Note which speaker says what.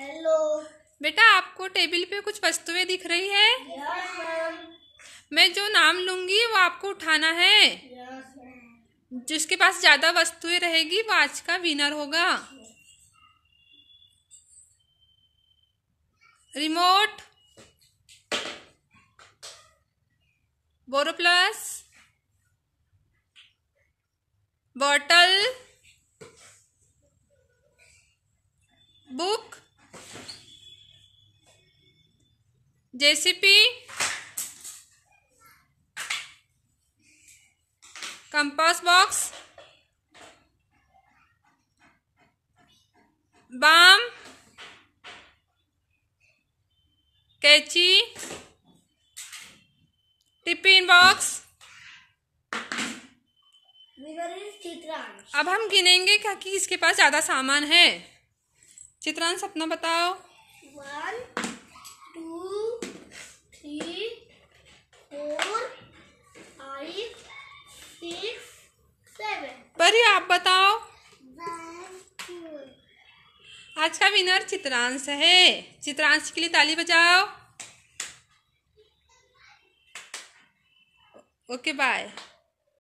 Speaker 1: hello बेटा आपको table पे कुछ वस्तुएं दिख रही है yes, मैं जो नाम लूंगी वो आपको उठाना है
Speaker 2: yes,
Speaker 1: जिसके पास ज्यादा वस्तुएं रहेगी वो आज का विनर होगा रिमोट बोरो प्लस बॉटल बुक जेसीपी कंपास बॉक्स बाम कैची टिफिन बॉक्स अब हम गिनेंगे क्या कि इसके पास ज़्यादा सामान है चित्रांश अपना बताओ
Speaker 2: वन
Speaker 1: परी आप बताओ आज का विनर चित्रांश है चित्रांश के लिए ताली बजाओ ओके बाय